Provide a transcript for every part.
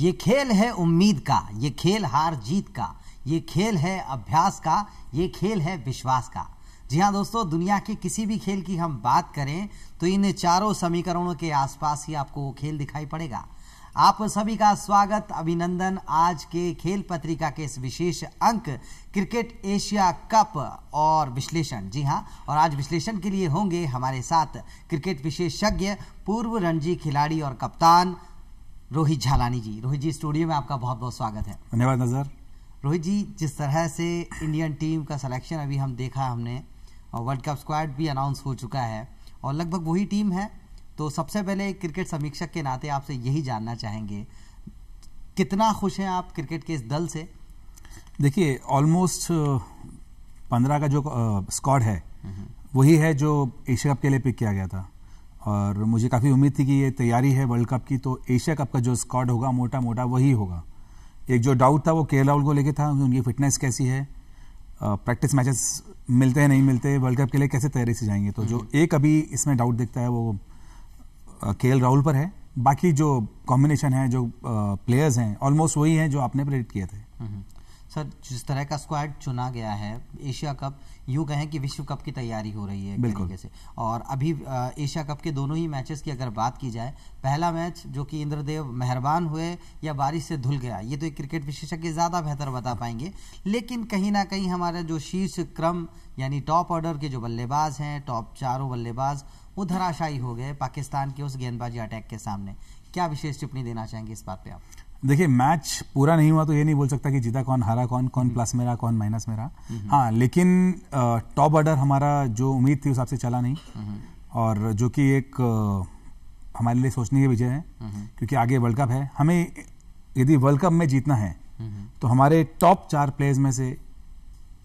ये खेल है उम्मीद का ये खेल हार जीत का ये खेल है अभ्यास का ये खेल है विश्वास का जी हाँ दोस्तों दुनिया के किसी भी खेल की हम बात करें तो इन चारों समीकरणों के आसपास ही आपको वो खेल दिखाई पड़ेगा आप सभी का स्वागत अभिनंदन आज के खेल पत्रिका के इस विशेष अंक क्रिकेट एशिया कप और विश्लेषण जी हाँ और आज विश्लेषण के लिए होंगे हमारे साथ क्रिकेट विशेषज्ञ पूर्व रणजी खिलाड़ी और कप्तान रोहित झालानी जी रोहित जी स्टूडियो में आपका बहुत बहुत स्वागत है धन्यवाद नज़र रोहित जी जिस तरह से इंडियन टीम का सिलेक्शन अभी हम देखा हमने और वर्ल्ड कप स्क्वाड भी अनाउंस हो चुका है और लगभग वही टीम है तो सबसे पहले क्रिकेट समीक्षक के नाते आपसे यही जानना चाहेंगे कितना खुश हैं आप क्रिकेट के इस दल से देखिए ऑलमोस्ट पंद्रह का जो स्क्वाड है हम्म। वही है जो एशिया कप के लिए पिक किया गया था और मुझे काफ़ी उम्मीद थी कि ये तैयारी है वर्ल्ड कप की तो एशिया कप का जो स्कॉड होगा मोटा मोटा वही होगा एक जो डाउट था वो के राहुल को लेके था उनकी फिटनेस कैसी है प्रैक्टिस मैचेस मिलते हैं नहीं मिलते वर्ल्ड कप के लिए कैसे तैयारी से जाएंगे तो जो हम्म। एक अभी इसमें डाउट दिखता है वो के राहुल पर है बाकी जो कॉम्बिनेशन है जो प्लेयर्स हैं ऑलमोस्ट वही हैं जो आपने प्रेडिक्ट किए थे हम्म। सर जिस तरह का स्क्वाड चुना गया है एशिया कप यूँ कहें कि विश्व कप की तैयारी हो रही है तरीके से और अभी एशिया कप के दोनों ही मैचेस की अगर बात की जाए पहला मैच जो कि इंद्रदेव मेहरबान हुए या बारिश से धुल गया ये तो एक क्रिकेट विशेषज्ञ ज़्यादा बेहतर बता पाएंगे लेकिन कहीं ना कहीं हमारा जो शीर्ष क्रम यानी टॉप ऑर्डर के जो बल्लेबाज हैं टॉप चारों बल्लेबाज वो धराशायी हो गए पाकिस्तान के उस गेंदबाजी अटैक के सामने क्या विशेष टिप्पणी देना चाहेंगे इस बात पे आप देखिए मैच पूरा नहीं हुआ तो ये नहीं बोल सकता कि जीता कौन हारा कौन कौन प्लस हम्म। मेरा कौन माइनस मेरा हम्म। हाँ लेकिन टॉप ऑर्डर हमारा जो उम्मीद थी उस हिसाब से चला नहीं, हम्म। और जो कि एक हमारे लिए सोचने की विजय है क्योंकि आगे वर्ल्ड कप है हमें यदि वर्ल्ड कप में जीतना है तो हमारे टॉप चार प्लेयर्स में से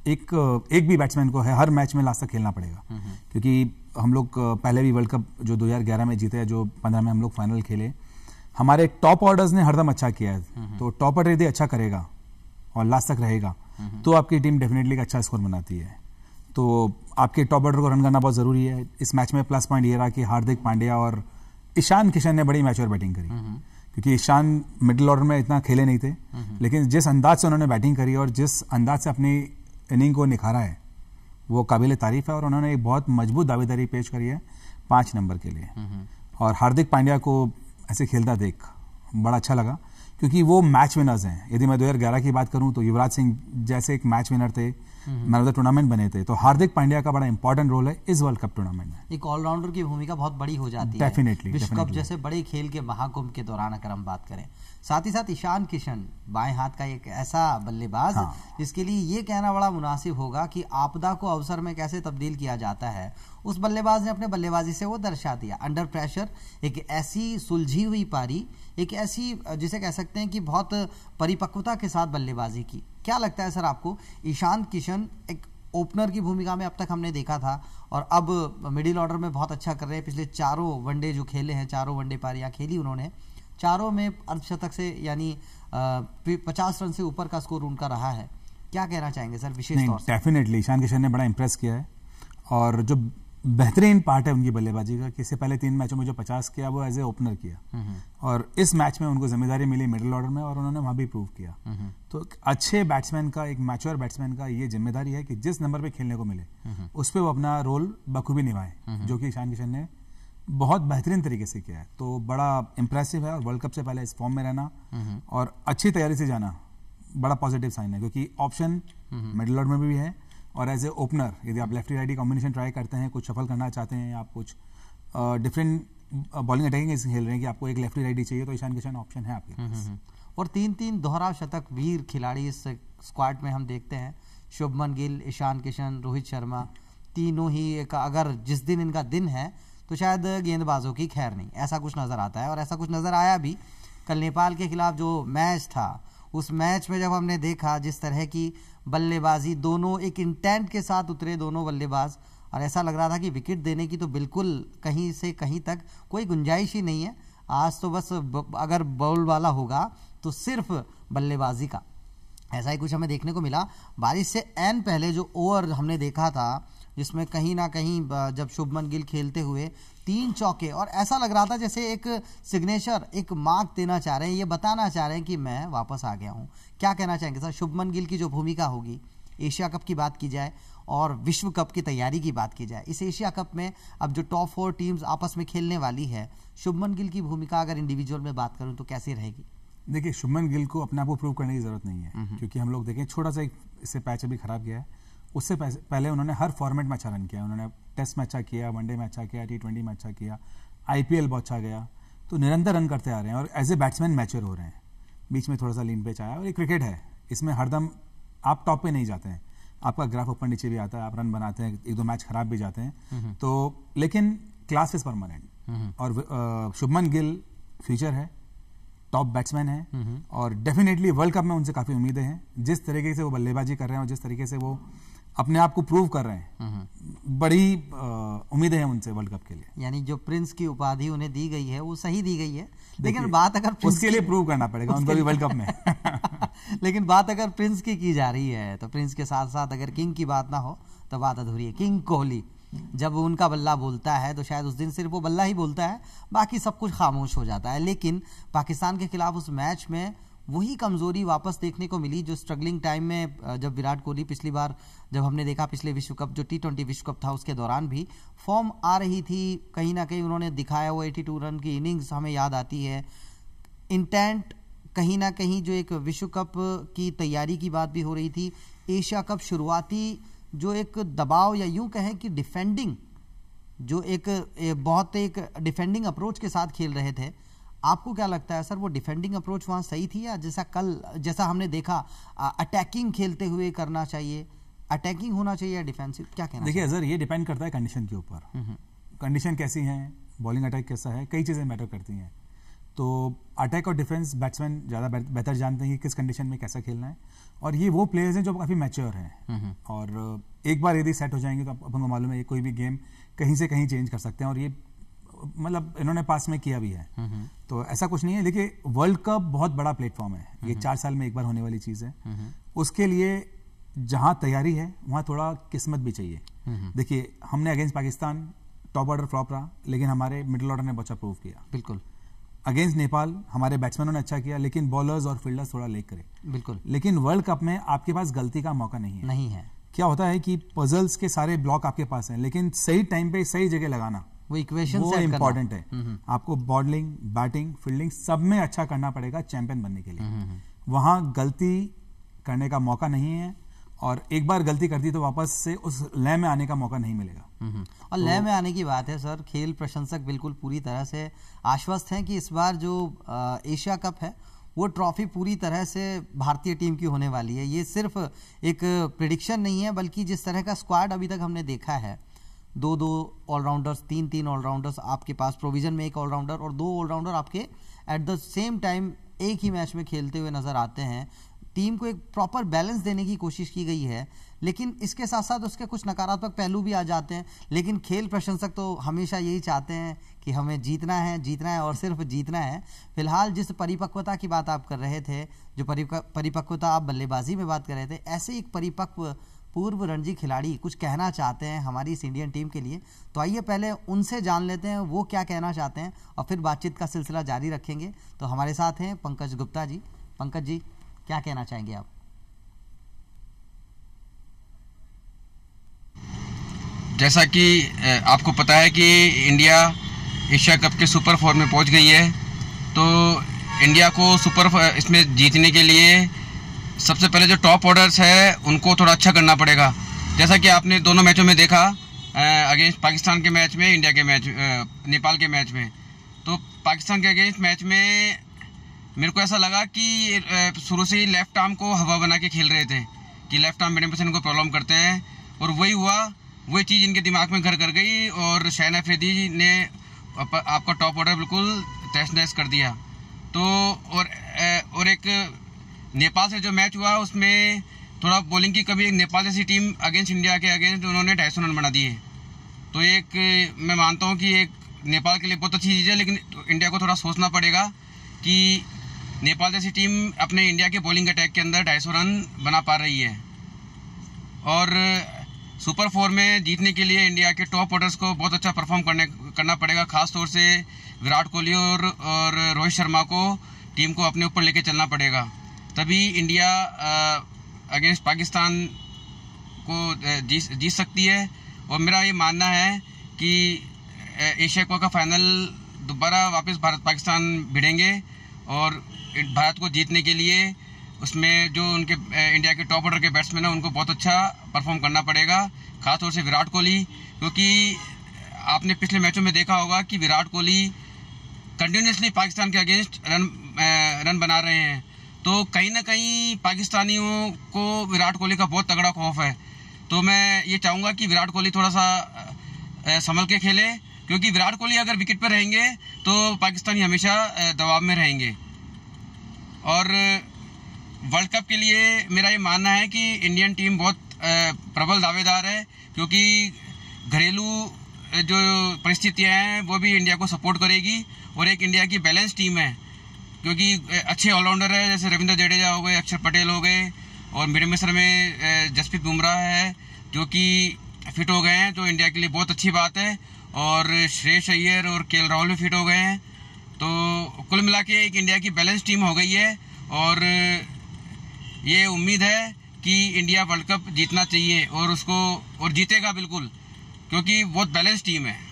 एक एक भी बैट्समैन को है हर मैच में लास्ट तक खेलना पड़ेगा क्योंकि हम लोग पहले भी वर्ल्ड कप जो 2011 में जीते जो 15 में हम लोग फाइनल खेले हमारे टॉप ऑर्डर्स ने हरदम अच्छा किया है हम्म, हम्म। तो टॉप ऑर्डर यदि अच्छा करेगा और लास्ट तक रहेगा हम्म, तो आपकी टीम डेफिनेटली अच्छा स्कोर बनाती है तो आपके टॉप ऑर्डर को रन करना बहुत ज़रूरी है इस मैच में प्लस पॉइंट ये रहा कि हार्दिक पांड्या और ईशान किशन ने बड़ी और बैटिंग करी क्योंकि ईशान मिडिल ऑर्डर में इतना खेले नहीं थे लेकिन जिस अंदाज से उन्होंने बैटिंग करी और जिस अंदाज से अपनी इनिंग को निखारा है वो काबिल तारीफ है और उन्होंने एक बहुत मजबूत दावेदारी पेश करी है पाँच नंबर के लिए और हार्दिक पांड्या को ऐसे खेलता देख बड़ा अच्छा लगा क्योंकि वो मैच विनर्स हैं यदि मैं ग्यारह की बात करूं तो युवराज सिंह जैसे एक मैच विनर थे मैन ऑफ द टूर्नामेंट बने थे तो हार्दिक पांड्या का बड़ा इंपॉर्टेंट रोल है इस वर्ल्ड कप टूर्नामेंट में एक ऑलराउंडर की भूमिका बहुत बड़ी हो जाती definitely, है विश्व कप जैसे बड़े खेल के महाकुंभ के दौरान अगर हम बात करें साथ ही साथ ईशान किशन बाएं हाथ का एक ऐसा बल्लेबाज हाँ। जिसके लिए ये कहना बड़ा मुनासिब होगा कि आपदा को अवसर में कैसे तब्दील किया जाता है उस बल्लेबाज ने अपने बल्लेबाजी से वो दर्शा दिया अंडर प्रेशर एक ऐसी सुलझी हुई पारी एक ऐसी जिसे कह सकते हैं कि बहुत परिपक्वता के साथ बल्लेबाजी की क्या लगता है सर आपको ईशान किशन एक ओपनर की भूमिका में अब तक हमने देखा था और अब मिडिल ऑर्डर में बहुत अच्छा कर रहे हैं पिछले चारों वनडे जो खेले हैं चारों वनडे पारियाँ खेली उन्होंने चारों में अर्धशतक से यानी पचास रन से ऊपर का स्कोर उनका रहा है क्या कहना चाहेंगे सर विशेष तौर डेफिनेटली ईशान किशन ने बड़ा इंप्रेस किया है और जो बेहतरीन पार्ट है उनकी बल्लेबाजी का कि इससे पहले तीन मैचों में जो पचास किया वो एज ए ओपनर किया हम्म, हम्म। और इस मैच में उनको जिम्मेदारी मिली मिडिल ऑर्डर में और उन्होंने वहाँ भी प्रूव किया हम्म, तो अच्छे बैट्समैन का एक मैच्योर बैट्समैन का ये जिम्मेदारी है कि जिस नंबर पे खेलने को मिले उस पर वो अपना रोल बखूबी निभाएं जो कि ईशान किशन ने बहुत बेहतरीन तरीके से किया है तो बड़ा इम्प्रेसिव है और वर्ल्ड कप से पहले इस फॉर्म में रहना और अच्छी तैयारी से जाना बड़ा पॉजिटिव साइन है क्योंकि ऑप्शन मिडल ऑर्डर में भी है और एज ए ओपनर यदि आप लेफ्ट राइट कॉम्बिनेशन ट्राई करते हैं कुछ सफल करना चाहते हैं आप कुछ डिफरेंट बॉलिंग अटैकिंग खेल रहे हैं कि आपको एक लेफ्ट राइट चाहिए तो ईशान किशन ऑप्शन है आपके पास और तीन तीन दोहरा शतक वीर खिलाड़ी इस स्क्वाड में हम देखते हैं शुभमन गिल ईशान किशन रोहित शर्मा तीनों ही एक अगर जिस दिन इनका दिन है तो शायद गेंदबाजों की खैर नहीं ऐसा कुछ नज़र आता है और ऐसा कुछ नज़र आया भी कल नेपाल के खिलाफ जो मैच था उस मैच में जब हमने देखा जिस तरह की बल्लेबाजी दोनों एक इंटेंट के साथ उतरे दोनों बल्लेबाज और ऐसा लग रहा था कि विकेट देने की तो बिल्कुल कहीं से कहीं तक कोई गुंजाइश ही नहीं है आज तो बस अगर बॉल वाला होगा तो सिर्फ बल्लेबाजी का ऐसा ही कुछ हमें देखने को मिला बारिश से एन पहले जो ओवर हमने देखा था जिसमें कहीं ना कहीं जब शुभमन गिल खेलते हुए तीन चौके और ऐसा लग रहा था जैसे एक सिग्नेचर एक मार्क देना चाह रहे हैं ये बताना चाह रहे हैं कि मैं वापस आ गया हूँ क्या कहना चाहेंगे सर शुभमन गिल की जो भूमिका होगी एशिया कप की बात की जाए और विश्व कप की तैयारी की बात की जाए इस एशिया कप में अब जो टॉप फोर टीम्स आपस में खेलने वाली है शुभमन गिल की भूमिका अगर इंडिविजुअल में बात करूँ तो कैसी रहेगी देखिए शुभमन गिल को अपने आप को प्रूव करने की ज़रूरत नहीं है हम्म, हम्म। क्योंकि हम लोग देखें छोटा सा एक इससे पैच अभी खराब गया है उससे पहले उन्होंने हर फॉर्मेट में अच्छा रन किया उन्होंने टेस्ट में अच्छा किया वनडे में अच्छा किया टी ट्वेंटी में अच्छा किया आई पी एल अच्छा गया तो निरंतर रन करते आ रहे हैं और एज ए बैट्समैन मैचर हो रहे हैं बीच में थोड़ा सा लीन पेच आया और ये क्रिकेट है इसमें हरदम आप टॉप पे नहीं जाते हैं आपका ग्राफ ऊपर नीचे भी आता है आप रन बनाते हैं एक दो मैच खराब भी जाते हैं तो लेकिन क्लास इज परमानेंट और शुभमन गिल फ्यूचर है टॉप बैट्समैन है और डेफिनेटली वर्ल्ड कप में उनसे काफ़ी उम्मीदें हैं जिस तरीके से वो बल्लेबाजी कर रहे हैं और जिस तरीके से वो अपने आप को प्रूव कर रहे हैं बड़ी उम्मीदें हैं उनसे वर्ल्ड कप के लिए यानी जो प्रिंस की उपाधि उन्हें दी गई है वो सही दी गई है लेकिन बात अगर उसके लिए प्रूव करना पड़ेगा उनको भी वर्ल्ड कप में लेकिन बात अगर प्रिंस की की जा रही है तो प्रिंस के साथ साथ अगर किंग की बात ना हो तो बात अधूरी है किंग कोहली जब उनका बल्ला बोलता है तो शायद उस दिन सिर्फ वो बल्ला ही बोलता है बाकी सब कुछ खामोश हो जाता है लेकिन पाकिस्तान के खिलाफ उस मैच में वही कमज़ोरी वापस देखने को मिली जो स्ट्रगलिंग टाइम में जब विराट कोहली पिछली बार जब हमने देखा पिछले विश्व कप जो टी ट्वेंटी विश्व कप था उसके दौरान भी फॉर्म आ रही थी कहीं ना कहीं उन्होंने दिखाया वो एटी टू रन की इनिंग्स हमें याद आती है इंटेंट कहीं ना कहीं जो एक विश्व कप की तैयारी की बात भी हो रही थी एशिया कप शुरुआती जो एक दबाव या यूं कहें कि डिफेंडिंग जो एक, एक बहुत एक डिफेंडिंग अप्रोच के साथ खेल रहे थे आपको क्या लगता है सर वो डिफेंडिंग अप्रोच वहाँ सही थी या जैसा कल जैसा हमने देखा अटैकिंग खेलते हुए करना चाहिए अटैकिंग होना चाहिए या डिफेंसिव क्या कहना देखिए सर ये डिपेंड करता है कंडीशन के ऊपर कंडीशन कैसी है बॉलिंग अटैक कैसा है कई चीज़ें मैटर करती हैं तो अटैक और डिफेंस बैट्समैन ज़्यादा बेहतर जानते हैं कि किस कंडीशन में कैसा खेलना है और ये वो प्लेयर्स हैं जो काफ़ी मैच्योर हैं और एक बार यदि सेट हो जाएंगे तो अपन को मालूम है ये कोई भी गेम कहीं से कहीं चेंज कर सकते हैं और ये मतलब इन्होंने पास में किया भी है हम्म, हम्म। तो ऐसा कुछ नहीं है देखिए वर्ल्ड कप बहुत बड़ा प्लेटफॉर्म है ये हम्म, चार साल में एक बार होने वाली चीज है उसके लिए जहां तैयारी है वहां थोड़ा किस्मत भी चाहिए देखिए हमने against Pakistan top order flop रहा लेकिन हमारे मिडिल ऑर्डर ने बच्चा प्रूव किया बिल्कुल अगेंस्ट नेपाल हमारे बैट्समैनों ने अच्छा किया लेकिन बॉलर्स और फील्डर्स थोड़ा लेक करे बिल्कुल लेकिन वर्ल्ड कप में आपके पास गलती का मौका नहीं है नहीं है क्या होता है कि पजल्स के सारे ब्लॉक आपके पास हैं लेकिन सही टाइम पे सही जगह लगाना वो इक्वेशन वो इम्पोर्टेंट है हम्म, हम्म। आपको बॉलिंग बैटिंग फील्डिंग सब में अच्छा करना पड़ेगा चैंपियन बनने के लिए हम्म, वहां गलती करने का मौका नहीं है और एक बार गलती कर दी तो वापस से उस लय में आने का मौका नहीं मिलेगा और तो लय में आने की बात है सर खेल प्रशंसक बिल्कुल पूरी तरह से आश्वस्त हैं कि इस बार जो एशिया कप है वो ट्रॉफी पूरी तरह से भारतीय टीम की होने वाली है ये सिर्फ एक प्रिडिक्शन नहीं है बल्कि जिस तरह का स्क्वाड अभी तक हमने देखा है दो दो ऑलराउंडर्स तीन तीन ऑलराउंडर्स आपके पास प्रोविजन में एक ऑलराउंडर और दो ऑलराउंडर आपके एट द सेम टाइम एक ही मैच में खेलते हुए नज़र आते हैं टीम को एक प्रॉपर बैलेंस देने की कोशिश की गई है लेकिन इसके साथ साथ उसके कुछ नकारात्मक पहलू भी आ जाते हैं लेकिन खेल प्रशंसक तो हमेशा यही चाहते हैं कि हमें जीतना है जीतना है और सिर्फ जीतना है फिलहाल जिस परिपक्वता की बात आप कर रहे थे जो परिपक्वता आप बल्लेबाजी में बात कर रहे थे ऐसे एक परिपक्व पूर्व रणजी खिलाड़ी कुछ कहना चाहते हैं हमारी इस इंडियन टीम के लिए तो आइए पहले उनसे जान लेते हैं वो क्या कहना चाहते हैं और फिर बातचीत का सिलसिला जारी रखेंगे तो हमारे साथ हैं पंकज गुप्ता जी पंकज जी क्या कहना चाहेंगे आप जैसा कि आपको पता है कि इंडिया एशिया कप के सुपर फोर में पहुंच गई है तो इंडिया को सुपर इसमें जीतने के लिए सबसे पहले जो टॉप ऑर्डर्स है उनको थोड़ा अच्छा करना पड़ेगा जैसा कि आपने दोनों मैचों में देखा अगेंस्ट पाकिस्तान के मैच में इंडिया के मैच नेपाल के मैच में तो पाकिस्तान के अगेंस्ट मैच में मेरे को ऐसा लगा कि शुरू से ही लेफ्ट आर्म को हवा बना के खेल रहे थे कि लेफ्ट आर्म मीडियम परसेंट को प्रॉब्लम करते हैं और वही हुआ वही चीज़ इनके दिमाग में घर कर गई और शहन अफरीदी ने आपका टॉप ऑर्डर बिल्कुल तहस नहस कर दिया तो और और एक नेपाल से जो मैच हुआ उसमें थोड़ा बॉलिंग की कभी नेपाल जैसी टीम अगेंस्ट इंडिया के अगेंस्ट उन्होंने ढाई सौ रन बना दिए तो एक मैं मानता हूँ कि एक नेपाल के लिए बहुत अच्छी चीज़ है लेकिन इंडिया को थोड़ा सोचना पड़ेगा कि नेपाल जैसी टीम अपने इंडिया के बॉलिंग अटैक के अंदर ढाई रन बना पा रही है और सुपर फोर में जीतने के लिए इंडिया के टॉप ऑर्डर्स को बहुत अच्छा परफॉर्म करने करना पड़ेगा खास तौर से विराट कोहली और, और रोहित शर्मा को टीम को अपने ऊपर लेके चलना पड़ेगा तभी इंडिया अगेंस्ट पाकिस्तान को जीत जीत सकती है और मेरा ये मानना है कि एशिया कप का फाइनल दोबारा वापस भारत पाकिस्तान भिड़ेंगे और भारत को जीतने के लिए उसमें जो उनके इंडिया के टॉप ऑर्डर के बैट्समैन हैं उनको बहुत अच्छा परफॉर्म करना पड़ेगा खासतौर से विराट कोहली क्योंकि आपने पिछले मैचों में देखा होगा कि विराट कोहली कंटिन्यूसली पाकिस्तान के अगेंस्ट रन रन बना रहे हैं तो कहीं ना कहीं पाकिस्तानियों को विराट कोहली का बहुत तगड़ा खौफ है तो मैं ये चाहूँगा कि विराट कोहली थोड़ा सा संभल के खेले क्योंकि विराट कोहली अगर विकेट पर रहेंगे तो पाकिस्तानी हमेशा दबाव में रहेंगे और वर्ल्ड कप के लिए मेरा ये मानना है कि इंडियन टीम बहुत प्रबल दावेदार है क्योंकि घरेलू जो परिस्थितियाँ हैं वो भी इंडिया को सपोर्ट करेगी और एक इंडिया की बैलेंस टीम है क्योंकि अच्छे ऑलराउंडर है जैसे रविंद्र जडेजा हो गए अक्षर पटेल हो गए और मिड मिसर में जसप्रीत बुमराह है जो कि फिट हो गए हैं तो इंडिया के लिए बहुत अच्छी बात है और श्रेष अय्यर और के राहुल भी फिट हो गए हैं तो कुल मिला के एक इंडिया की बैलेंस टीम हो गई है और ये उम्मीद है कि इंडिया वर्ल्ड कप जीतना चाहिए और उसको और जीतेगा बिल्कुल क्योंकि बहुत बैलेंस टीम है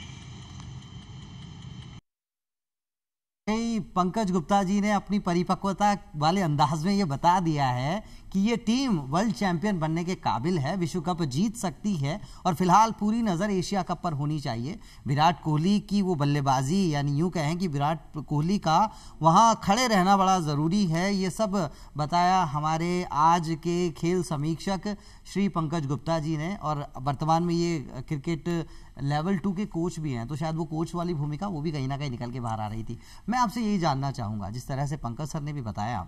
तो पंकज गुप्ता जी ने अपनी परिपक्वता वाले अंदाज में ये बता दिया है कि ये टीम वर्ल्ड चैंपियन बनने के काबिल है विश्व कप जीत सकती है और फिलहाल पूरी नज़र एशिया कप पर होनी चाहिए विराट कोहली की वो बल्लेबाजी यानी यूँ कहें कि विराट कोहली का वहाँ खड़े रहना बड़ा ज़रूरी है ये सब बताया हमारे आज के खेल समीक्षक श्री पंकज गुप्ता जी ने और वर्तमान में ये क्रिकेट लेवल टू के कोच भी हैं तो शायद वो कोच वाली भूमिका वो भी कहीं ना कहीं निकल के बाहर आ रही थी मैं आपसे यही जानना चाहूँगा जिस तरह से पंकज सर ने भी बताया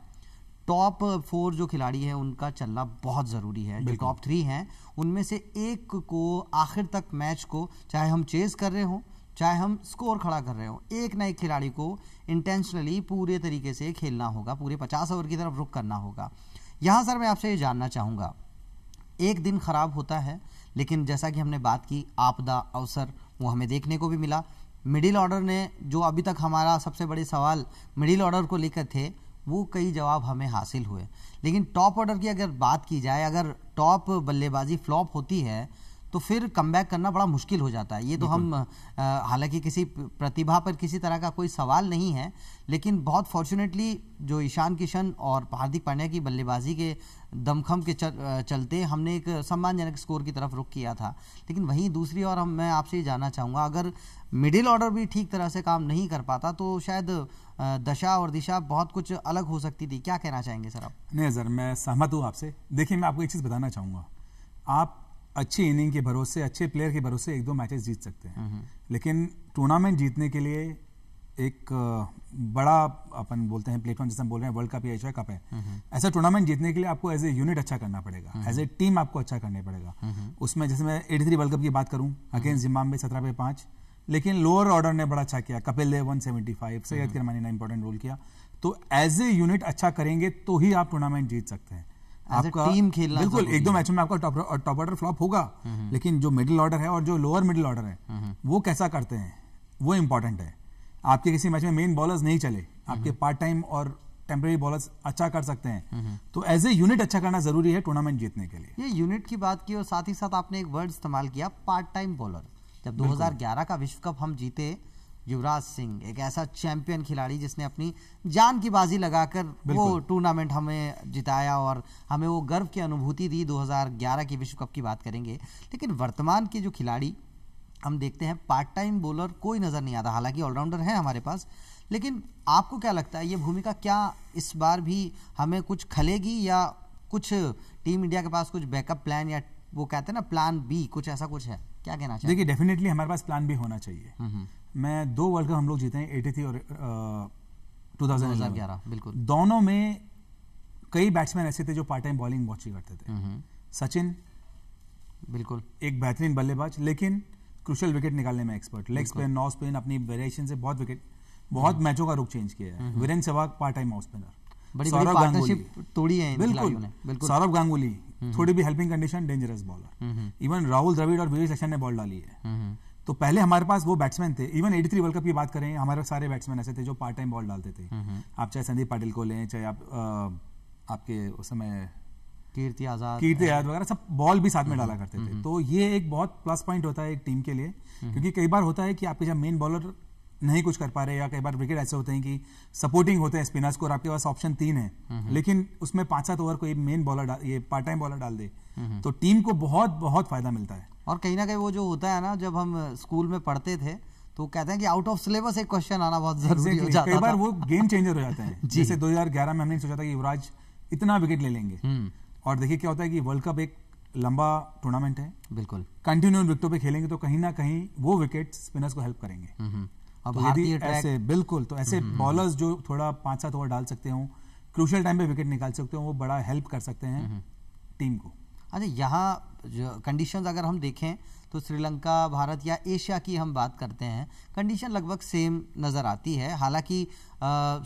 टॉप फोर जो खिलाड़ी है उनका चलना बहुत ज़रूरी है जो टॉप थ्री हैं उनमें से एक को आखिर तक मैच को चाहे हम चेज कर रहे हों चाहे हम स्कोर खड़ा कर रहे हो एक ना एक खिलाड़ी को इंटेंशनली पूरे तरीके से खेलना होगा पूरे पचास ओवर की तरफ रुक करना होगा यहाँ सर मैं आपसे ये जानना चाहूँगा एक दिन खराब होता है लेकिन जैसा कि हमने बात की आपदा अवसर वो हमें देखने को भी मिला मिडिल ऑर्डर ने जो अभी तक हमारा सबसे बड़े सवाल मिडिल ऑर्डर को लेकर थे वो कई जवाब हमें हासिल हुए लेकिन टॉप ऑर्डर की अगर बात की जाए अगर टॉप बल्लेबाजी फ्लॉप होती है तो फिर कम करना बड़ा मुश्किल हो जाता है ये तो हम हालांकि किसी प्रतिभा पर किसी तरह का कोई सवाल नहीं है लेकिन बहुत फॉर्चुनेटली जो ईशान किशन और हार्दिक पांड्या की बल्लेबाजी के दमखम के चलते हमने एक सम्मानजनक स्कोर की तरफ रुख किया था लेकिन वहीं दूसरी और हम मैं आपसे ये जानना चाहूँगा अगर मिडिल ऑर्डर भी ठीक तरह से काम नहीं कर पाता तो शायद दशा और दिशा बहुत कुछ अलग हो सकती थी क्या कहना चाहेंगे सर आप नहीं सर मैं सहमत हूँ आपसे देखिए मैं आपको एक चीज़ बताना चाहूँगा आप अच्छी इनिंग के भरोसे अच्छे प्लेयर के भरोसे एक दो मैचेस जीत सकते हैं हम्म, हम्म। लेकिन टूर्नामेंट जीतने के लिए एक बड़ा अपन बोलते हैं प्लेटफॉर्म जैसे हम बोल रहे हैं वर्ल्ड कप या एशिया कप है हम्म, ऐसा टूर्नामेंट जीतने के लिए आपको एज ए यूनिट अच्छा करना पड़ेगा एज ए टीम आपको अच्छा करना पड़ेगा उसमें जैसे मैं एटी थ्री वर्ल्ड कप की बात करूं अगेंस्ट जिम्बाबे सत्रह पे पांच लेकिन लोअर ऑर्डर ने बड़ा अच्छा किया Kapil Dev one seventy five Syed Kirmani ने इंपॉर्टेंट रोल किया तो एज ए यूनिट अच्छा करेंगे तो ही आप टूर्नामेंट जीत सकते हैं आपका टीम खेलना बिल्कुल एक दो में आपका टॉप टॉप ऑर्डर फ्लॉप होगा लेकिन जो मिडिल ऑर्डर है और जो लोअर मिडिल ऑर्डर है वो कैसा करते हैं वो इम्पोर्टेंट है आपके किसी मैच में मेन बॉलर्स नहीं चले आपके पार्ट टाइम और टेम्पररी बॉलर्स अच्छा कर सकते हैं तो एज ए यूनिट अच्छा करना जरूरी है टूर्नामेंट जीतने के लिए ये यूनिट की बात की और साथ ही साथ आपने एक वर्ड इस्तेमाल किया पार्ट टाइम बॉलर जब 2011 का विश्व कप हम जीते युवराज सिंह एक ऐसा चैंपियन खिलाड़ी जिसने अपनी जान की बाजी लगाकर वो टूर्नामेंट हमें जिताया और हमें वो गर्व की अनुभूति दी 2011 की विश्व कप की बात करेंगे लेकिन वर्तमान के जो खिलाड़ी हम देखते हैं पार्ट टाइम बॉलर कोई नज़र नहीं आता हालांकि ऑलराउंडर है हमारे पास लेकिन आपको क्या लगता है ये भूमिका क्या इस बार भी हमें कुछ खलेगी या कुछ टीम इंडिया के पास कुछ बैकअप प्लान या वो कहते हैं ना प्लान बी कुछ ऐसा कुछ है क्या कहना चाहिए देखिए डेफिनेटली हमारे पास प्लान बी होना चाहिए हम्म, हम्म। मैं दो वर्ल्ड कप हम लोग जीते हैं एटी थ्री और टू थाउजेंड ग्यारह बिल्कुल दोनों में कई बैट्समैन ऐसे थे जो पार्ट टाइम बॉलिंग वॉच ही करते थे सचिन बिल्कुल एक बेहतरीन बल्लेबाज लेकिन क्रुशल विकेट निकालने में एक्सपर्ट लेग स्पिन नॉ स्पिन अपनी वेरिएशन से बहुत विकेट बहुत मैचों हम्म। का रुख चेंज किया है Viren Sehwag part time off spinner Saurabh Ganguly तोड़ी है बिल्कुल सौरभ गांगुली थोड़ी भी helping condition dangerous bowler even Rahul Dravid और वीर सेक्शन ने बॉल डाली है तो पहले हमारे पास वो बैट्समैन थे इवन 83 वर्ल्ड कप की बात करें हमारे सारे बैट्समैन ऐसे थे जो पार्ट टाइम बॉल डालते थे आप चाहे संदीप पाटिल को लें चाहे आप आ, आपके उस समय कीर्ति आजाद कीर्ति आजाद वगैरह सब बॉल भी साथ में डाला करते थे तो ये एक बहुत प्लस पॉइंट होता है एक टीम के लिए क्योंकि कई बार होता है कि आपके जब मेन बॉलर नहीं कुछ कर पा रहे या कई बार विकेट ऐसे होते हैं कि सपोर्टिंग होते हैं स्पिनर्स को और आपके पास ऑप्शन तीन है लेकिन उसमें पांच सात ओवर कोई मेन बॉलर ये पार्ट टाइम बॉलर डाल दे तो टीम को बहुत बहुत फायदा मिलता है और कहीं ना कहीं वो जो होता है ना जब हम स्कूल में पढ़ते थे तो कहते हैं कि आउट ऑफ सिलेबस एक क्वेश्चन आना बहुत जरूरी exactly. हो जाता कई बार वो गेम चेंजर हो जाते हैं जैसे 2011 में हमने सोचा था कि युवराज इतना विकेट ले लेंगे हम्म। और देखिए क्या होता है कि वर्ल्ड कप एक लंबा टूर्नामेंट है बिल्कुल कंटिन्यू विकेटों पे खेलेंगे तो कहीं ना कहीं वो विकेट स्पिनर्स को हेल्प करेंगे हम्म, हम्म। अब तो यदि ऐसे बिल्कुल तो ऐसे बॉलर्स जो थोड़ा पांच सात ओवर डाल सकते हो क्रूशल टाइम पे विकेट निकाल सकते हो वो बड़ा हेल्प कर सकते हैं टीम को अच्छा यहाँ जो कंडीशन अगर हम देखें तो श्रीलंका भारत या एशिया की हम बात करते हैं कंडीशन लगभग सेम नज़र आती है हालांकि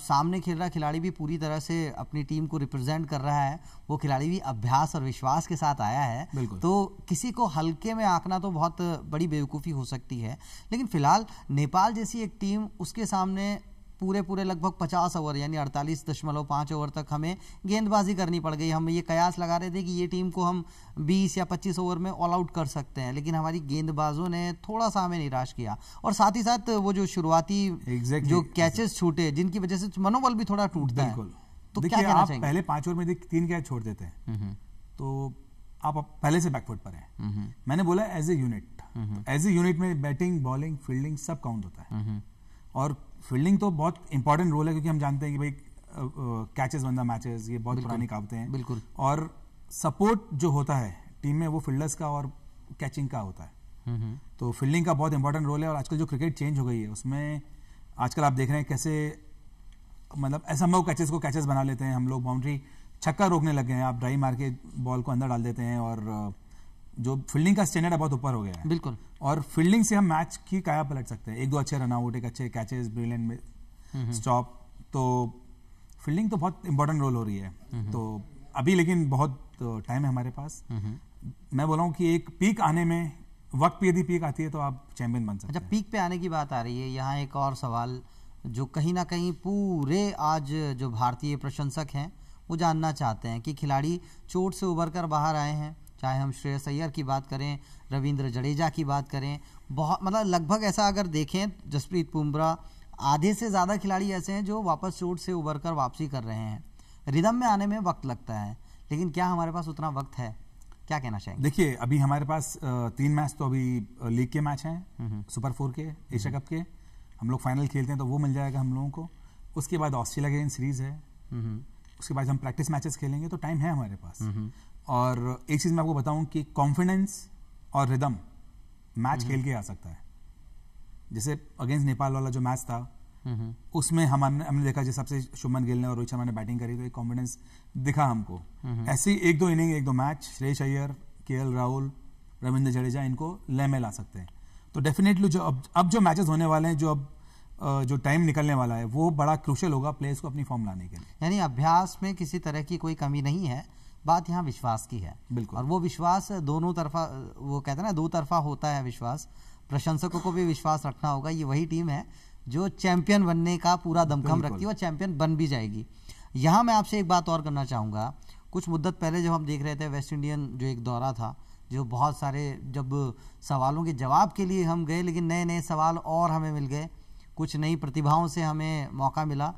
सामने खेल रहा खिलाड़ी भी पूरी तरह से अपनी टीम को रिप्रेजेंट कर रहा है वो खिलाड़ी भी अभ्यास और विश्वास के साथ आया है तो किसी को हल्के में आंकना तो बहुत बड़ी बेवकूफ़ी हो सकती है लेकिन फिलहाल नेपाल जैसी एक टीम उसके सामने पूरे पूरे लगभग पचास ओवर यानी अड़तालीस दशमलव पाँच ओवर तक हमें गेंदबाजी करनी पड़ गई हम ये कयास लगा रहे थे कि ये टीम को हम बीस या पच्चीस ओवर में ऑल आउट कर सकते हैं लेकिन हमारी गेंदबाजों ने थोड़ा सा हमें निराश किया और साथ ही साथ वो जो शुरुआती exactly. जो कैचेस छूटे जिनकी वजह से मनोबल भी थोड़ा टूटता है तो क्या कहना आप पहले पाँच ओवर में तीन कैच छोड़ देते हैं हम्म, हम्म। तो आप पहले से बैकफुट पर हैं हम्म, मैंने बोला as a unit as a unit में बैटिंग बॉलिंग फील्डिंग सब काउंट होता है और फील्डिंग तो बहुत इंपॉर्टेंट रोल है क्योंकि हम जानते हैं कि भाई कैचेस बंदा मैचेस ये बहुत पुरानी कहावते हैं बिल्कुल और सपोर्ट जो होता है टीम में वो फील्डर्स का और कैचिंग का होता है हम्म, हम्म। तो फील्डिंग का बहुत इंपॉर्टेंट रोल है और आजकल जो क्रिकेट चेंज हो गई है उसमें आजकल आप देख रहे हैं कैसे मतलब हम कैचेस को कैचेस बना लेते हैं हम लोग बाउंड्री छक्का रोकने लग गए हैं आप ड्राई मार के बॉल को अंदर डाल देते हैं और जो फील्डिंग का स्टैंडर्ड बहुत ऊपर हो गया है बिल्कुल और फील्डिंग से हम मैच की काया पलट सकते हैं एक दो अच्छे रन आउट एक अच्छे कैचेस ब्रिलियंट स्टॉप तो फील्डिंग तो बहुत इंपॉर्टेंट रोल हो रही है तो अभी लेकिन बहुत टाइम तो है हमारे पास मैं बोला हूँ कि एक पीक आने में वक्त पे यदि पीक आती है तो आप चैंपियन बन सकते अच्छा, हैं अच्छा पीक पे आने की बात आ रही है यहाँ एक और सवाल जो कहीं ना कहीं पूरे आज जो भारतीय प्रशंसक हैं वो जानना चाहते हैं कि खिलाड़ी चोट से उभर कर बाहर आए हैं चाहे हम श्रेयस अय्यर की बात करें रविंद्र जडेजा की बात करें बहुत मतलब लगभग ऐसा अगर देखें जसप्रीत बुमराह आधे से ज़्यादा खिलाड़ी ऐसे हैं जो वापस चोट से उबर कर वापसी कर रहे हैं रिदम में आने में वक्त लगता है लेकिन क्या हमारे पास उतना वक्त है क्या कहना चाहेंगे देखिए अभी हमारे पास तीन मैच तो अभी लीग के मैच हैं सुपर फोर के एशिया कप के हम लोग फाइनल खेलते हैं तो वो मिल जाएगा हम लोगों को उसके बाद ऑस्ट्रेलिया के सीरीज है उसके बाद हम प्रैक्टिस मैचेस खेलेंगे तो टाइम है हमारे पास और एक चीज़ मैं आपको बताऊं कि कॉन्फिडेंस और रिदम हम्म। मैच खेल के आ सकता है जैसे अगेंस्ट नेपाल वाला जो मैच था हम्म। उसमें हम हमने हमने देखा जैसे सबसे शुभमन गिल ने और रोहित शर्मा ने बैटिंग करी तो एक कॉन्फिडेंस दिखा हमको हम्म। ऐसी एक दो इनिंग एक दो मैच श्रेष अय्यर के राहुल रविंद्र जडेजा इनको लय में ला सकते हैं तो डेफिनेटली जो अब अब जो मैचेस होने वाले हैं जो अब जो टाइम निकलने वाला है वो बड़ा क्रूशल होगा प्लेयर्स को अपनी फॉर्म लाने के लिए यानी अभ्यास में किसी तरह की कोई कमी नहीं है बात यहाँ विश्वास की है बिल्कुल और वो विश्वास दोनों तरफा वो कहते हैं ना दो तरफा होता है विश्वास प्रशंसकों को भी विश्वास रखना होगा ये वही टीम है जो चैंपियन बनने का पूरा दमखम रखती है और चैंपियन बन भी जाएगी यहाँ मैं आपसे एक बात और करना चाहूँगा कुछ मुद्दत पहले जब हम देख रहे थे वेस्ट इंडियन जो एक दौरा था जो बहुत सारे जब सवालों के जवाब के लिए हम गए लेकिन नए नए सवाल और हमें मिल गए कुछ नई प्रतिभाओं से हमें मौका मिला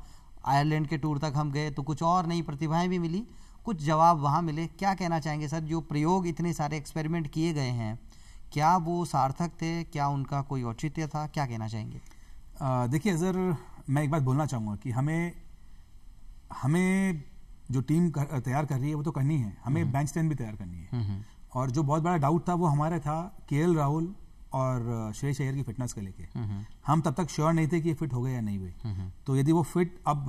आयरलैंड के टूर तक हम गए तो कुछ और नई प्रतिभाएं भी मिली कुछ जवाब वहाँ मिले क्या कहना चाहेंगे सर जो प्रयोग इतने सारे एक्सपेरिमेंट किए गए हैं क्या वो सार्थक थे क्या उनका कोई औचित्य था क्या कहना चाहेंगे देखिए सर मैं एक बात बोलना चाहूँगा कि हमें हमें जो टीम कर, तैयार कर रही है वो तो करनी है हमें बेंच हम्म। टेन भी तैयार करनी है हम्म, हम्म। और जो बहुत बड़ा डाउट था वो हमारा था के राहुल और श्रेय अय्यर की फिटनेस को लेके हम तब तक श्योर नहीं थे कि ये फिट हो गए या नहीं हुए तो यदि वो फिट अब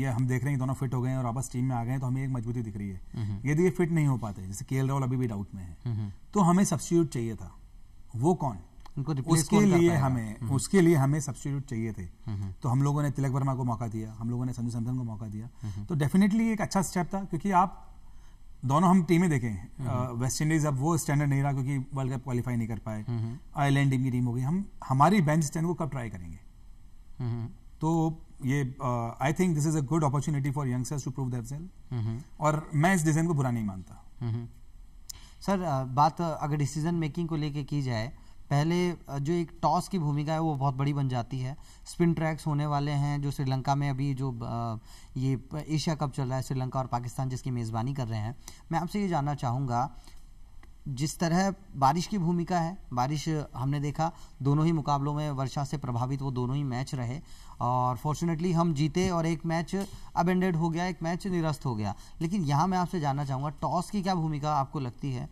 ये हम देख रहे हैं दोनों फिट हो गए हैं और आपस टीम में आ गए हैं तो हमें एक मजबूती दिख रही है हम्म। यदि ये फिट नहीं हो पाते जैसे के राहुल अभी भी डाउट में है हम्म। तो हमें सब्सिट्यूट चाहिए था वो कौन हम्म। उसके लिए हमें उसके लिए हमें सब्सिट्यूट चाहिए थे तो हम लोगों ने तिलक वर्मा को मौका दिया हम लोगों ने संजू सैमसन को मौका दिया तो डेफिनेटली एक अच्छा स्टेप था क्योंकि आप दोनों हम टीमें देखें वेस्ट इंडीज अब वो स्टैंडर्ड नहीं रहा क्योंकि वर्ल्ड कप क्वालिफाई नहीं कर पाए आयरलैंड टीम की टीम हो गई हम हमारी बेंच स्टैंड को कब ट्राई करेंगे तो ये I think this is a good opportunity for youngsters to prove that self और मैं इस डिसीजन को बुरा नहीं मानता सर mm-hmm. uh, बात अगर डिसीजन मेकिंग को लेके की जाए पहले uh, जो एक टॉस की भूमिका है वो बहुत बड़ी बन जाती है स्पिन ट्रैक्स होने वाले हैं जो श्रीलंका में अभी जो uh, ये एशिया कप चल रहा है श्रीलंका और पाकिस्तान जिसकी मेज़बानी कर रहे हैं मैं आपसे ये जानना चाहूँगा जिस तरह बारिश की भूमिका है बारिश हमने देखा दोनों ही मुकाबलों में वर्षा से प्रभावित वो दोनों ही मैच रहे और फॉर्चुनेटली हम जीते और एक मैच अबेंडेड हो गया एक मैच निरस्त हो गया लेकिन यहाँ मैं आपसे जानना चाहूँगा टॉस की क्या भूमिका आपको लगती है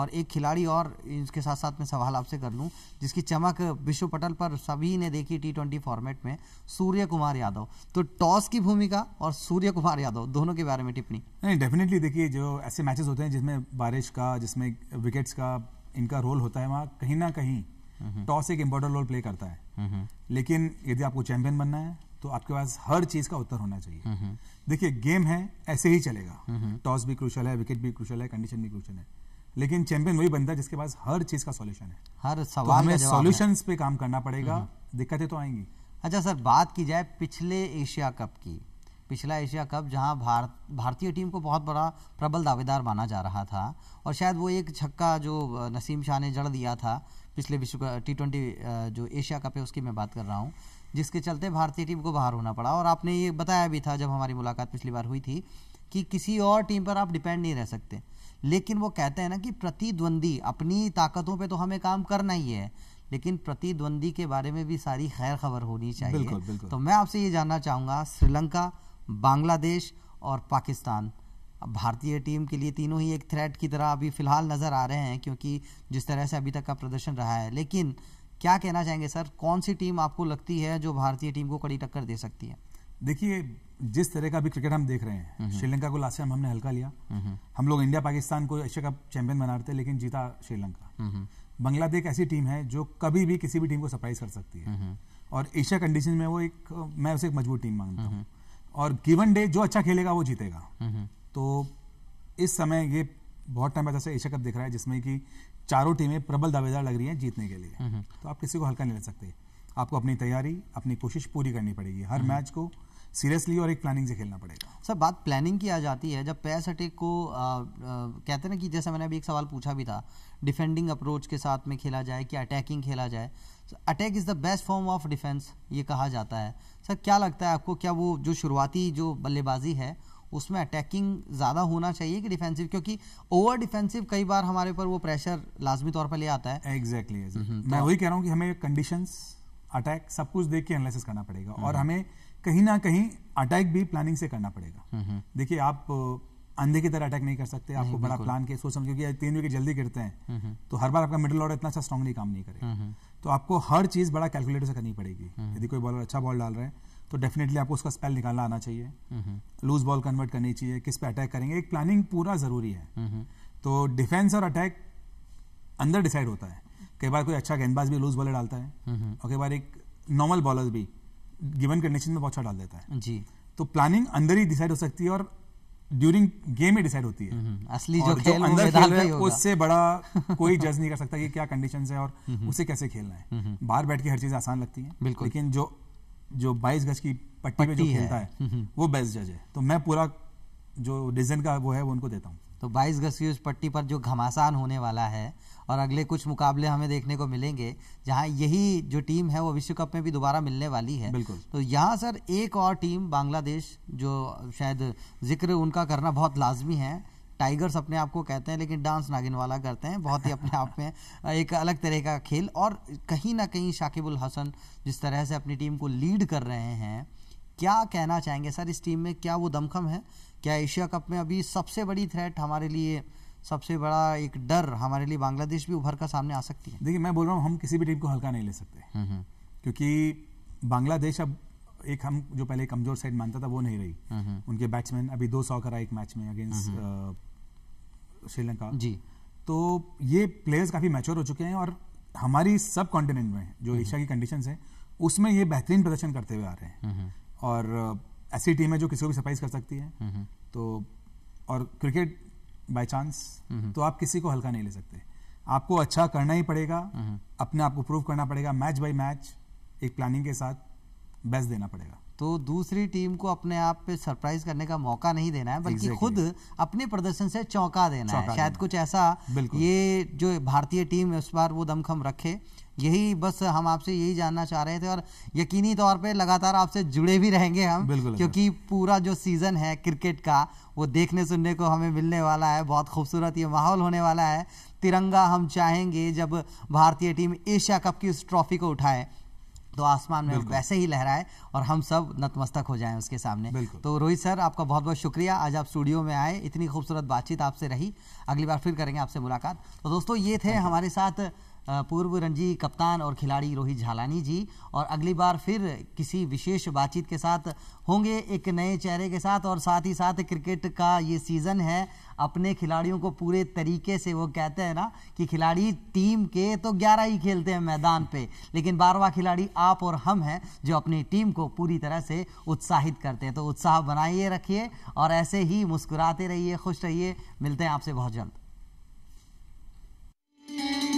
और एक खिलाड़ी और इसके साथ साथ मैं सवाल आपसे कर लूँ जिसकी चमक विश्व पटल पर सभी ने देखी टी ट्वेंटी फॉर्मेट में सूर्य कुमार यादव तो टॉस की भूमिका और सूर्य कुमार यादव दोनों के बारे में टिप्पणी नहीं डेफिनेटली देखिए जो ऐसे मैचेस होते हैं जिसमें बारिश का जिसमें विकेट्स का इनका रोल होता है वहाँ कहीं ना कहीं टॉस हम्म, हम्म। एक इम्पोर्टेंट रोल प्ले करता है हम्म। लेकिन यदि आपको चैंपियन बनना है तो आपके पास हर चीज का उत्तर होना चाहिए हम्म। देखिए गेम है ऐसे ही चलेगा हम्म। टॉस भी क्रुशल है विकेट भी क्रुशल है कंडीशन भी क्रुशल है लेकिन चैंपियन वही बनता है जिसके पास हर चीज का सोल्यूशन है हर तो सवाल तो सोल्यूशन पे काम करना पड़ेगा दिक्कतें तो आएंगी अच्छा सर बात की जाए पिछले एशिया कप की पिछला एशिया कप जहां भारत भारतीय टीम को बहुत बड़ा प्रबल दावेदार माना जा रहा था और शायद वो एक छक्का जो नसीम शाह ने जड़ दिया था पिछले विश्व टी ट्वेंटी जो एशिया कप है उसकी मैं बात कर रहा हूँ जिसके चलते भारतीय टीम को बाहर होना पड़ा और आपने ये बताया भी था जब हमारी मुलाकात पिछली बार हुई थी कि किसी और टीम पर आप डिपेंड नहीं रह सकते लेकिन वो कहते हैं ना कि प्रतिद्वंदी अपनी ताकतों पे तो हमें काम करना ही है लेकिन प्रतिद्वंदी के बारे में भी सारी खैर खबर होनी चाहिए बिल्कुल, बिल्कुल। तो मैं आपसे ये जानना चाहूँगा श्रीलंका बांग्लादेश और पाकिस्तान भारतीय टीम के लिए तीनों ही एक थ्रेट की तरह अभी फ़िलहाल नज़र आ रहे हैं क्योंकि जिस तरह से अभी तक का प्रदर्शन रहा है लेकिन क्या कहना चाहेंगे सर कौन सी टीम आपको लगती है जो भारतीय टीम को कड़ी टक्कर दे सकती है देखिए जिस तरह का अभी क्रिकेट हम देख रहे हैं हम्म। श्रीलंका को लास्ट टाइम हमने हल्का लिया हम्म। हम लोग इंडिया पाकिस्तान को एशिया कप चैंपियन बना रहे थे लेकिन जीता श्रीलंका हम्म। बांग्लादेश ऐसी टीम है जो कभी भी किसी भी टीम को सरप्राइज कर सकती है और एशिया कंडीशन में वो एक मैं उसे एक मजबूत टीम मानता हूँ और गिवन डे जो अच्छा खेलेगा वो जीतेगा तो इस समय ये बहुत टाइम ऐसा एशिया कप दिख रहा है जिसमें कि चारों टीमें प्रबल दावेदार लग रही हैं जीतने के लिए तो आप किसी को हल्का नहीं ले सकते आपको अपनी तैयारी अपनी कोशिश पूरी करनी पड़ेगी हर मैच को सीरियसली और एक प्लानिंग से खेलना पड़ेगा सर बात प्लानिंग की आ जाती है जब पैस अटैक को आ, आ, कहते ना कि जैसे मैंने अभी एक सवाल पूछा भी था डिफेंडिंग अप्रोच के साथ में खेला जाए कि अटैकिंग खेला जाए attack is the best form of defence ये कहा जाता है सर क्या लगता है आपको क्या वो जो शुरुआती जो बल्लेबाजी है उसमें अटैकिंग ज़्यादा होना चाहिए कि डिफेंसिव क्योंकि ओवर डिफेंसिव कई बार हमारे पर वो प्रेशर लाजमी तौर पर ले आता है एग्जैक्टली exactly, exactly. हम्म, तो मैं वही कह रहा हूँ कि हमें कंडीशन अटैक सब कुछ देख के एनालिसिस करना पड़ेगा और हम्म। हमें कहीं ना कहीं अटैक भी प्लानिंग से करना पड़ेगा हम्म, देखिए आप अंधे की तरह अटैक नहीं कर सकते आपको बड़ा प्लान के सोच क्योंकि तीन विकेट जल्दी गिरते हैं हम्म, हम्म। तो हर बार आपका मिडिल ऑर्डर इतना अच्छा स्ट्रांगली काम नहीं करेगा हम्म, तो आपको हर चीज बड़ा कैलकुलेटर से करनी पड़ेगी यदि कोई बॉलर अच्छा बॉल डाल रहे हैं तो डेफिनेटली आपको उसका स्पेल निकालना आना चाहिए लूज बॉल कन्वर्ट करनी चाहिए किस पे अटैक करेंगे एक प्लानिंग पूरा जरूरी है तो डिफेंस और अटैक अंदर डिसाइड होता है कई बार कोई अच्छा गेंदबाज भी लूज बॉलर डालता है और कई बार एक नॉर्मल बॉलर भी गिवन कंडीशन में बहुत अच्छा डाल देता है जी तो प्लानिंग अंदर ही डिसाइड हो सकती है और ड्यूरिंग गेम ही डिसाइड होती है हम्म, हम्म। असली जो, खेल अंदर खेल रहा है उससे बड़ा कोई जज नहीं कर सकता कि क्या कंडीशन है और हम्म, उसे कैसे खेलना है बाहर बैठ के हर चीज आसान लगती है लेकिन जो जो बाईस गज की पट्टी पे जो खेलता है वो बेस्ट जज है तो मैं पूरा जो डिसीजन का वो है वो उनको देता हूँ तो 22 गज की उस पट्टी पर जो घमासान होने वाला है और अगले कुछ मुकाबले हमें देखने को मिलेंगे जहाँ यही जो टीम है वो विश्व कप में भी दोबारा मिलने वाली है बिल्कुल तो यहाँ सर एक और टीम बांग्लादेश जो शायद जिक्र उनका करना बहुत लाजमी है टाइगर्स अपने आप को कहते हैं लेकिन डांस नागिन वाला करते हैं बहुत ही अपने आप में एक अलग तरह का खेल और कहीं ना कहीं शाकिबुल हसन जिस तरह से अपनी टीम को लीड कर रहे हैं क्या कहना चाहेंगे सर इस टीम में क्या वो दमखम है क्या एशिया कप में अभी सबसे बड़ी थ्रेट हमारे लिए सबसे बड़ा एक डर हमारे लिए बांग्लादेश भी उभर कर सामने आ सकती है देखिए मैं बोल रहा हूँ हम किसी भी टीम को हल्का नहीं ले सकते हम्म, हम्म। क्योंकि बांग्लादेश अब एक हम जो पहले कमजोर साइड मानता था वो नहीं रही हम्म, उनके बैट्समैन अभी दो सौ करा एक मैच में अगेंस्ट श्रीलंका जी तो ये प्लेयर्स काफी मैच्योर हो चुके हैं और हमारी सब कॉन्टिनेंट में जो एशिया की कंडीशन है उसमें ये बेहतरीन प्रदर्शन करते हुए आ रहे हैं और ऐसी टीम है जो किसी को भी सरप्राइज कर सकती है तो और क्रिकेट बाय चांस तो आप किसी को हल्का नहीं ले सकते आपको अच्छा करना ही पड़ेगा अपने आप को प्रूव करना पड़ेगा मैच बाय मैच एक प्लानिंग के साथ बेस्ट देना पड़ेगा तो दूसरी टीम को अपने आप पे सरप्राइज करने का मौका नहीं देना है बल्कि exactly. खुद अपने प्रदर्शन से चौंका देना चौका है शायद कुछ ऐसा ये जो भारतीय टीम इस बार वो दमखम रखे यही बस हम आपसे यही जानना चाह रहे थे और यकीनी तौर पे लगातार आपसे जुड़े भी रहेंगे हम क्योंकि पूरा जो सीज़न है क्रिकेट का वो देखने सुनने को हमें मिलने वाला है बहुत खूबसूरत ये माहौल होने वाला है तिरंगा हम चाहेंगे जब भारतीय टीम एशिया कप की उस ट्रॉफी को उठाए तो आसमान में वैसे ही लहराए और हम सब नतमस्तक हो जाएं उसके सामने तो रोहित सर आपका बहुत बहुत शुक्रिया आज आप स्टूडियो में आए इतनी खूबसूरत बातचीत आपसे रही अगली बार फिर करेंगे आपसे मुलाकात तो दोस्तों ये थे हमारे साथ पूर्व रणजी कप्तान और खिलाड़ी रोहित झालानी जी और अगली बार फिर किसी विशेष बातचीत के साथ होंगे एक नए चेहरे के साथ और साथ ही साथ क्रिकेट का ये सीज़न है अपने खिलाड़ियों को पूरे तरीके से वो कहते हैं ना कि खिलाड़ी टीम के तो ग्यारह ही खेलते हैं मैदान पे लेकिन बारवा खिलाड़ी आप और हम हैं जो अपनी टीम को पूरी तरह से उत्साहित करते हैं तो उत्साह बनाइए रखिए और ऐसे ही मुस्कुराते रहिए खुश रहिए मिलते हैं आपसे बहुत जल्द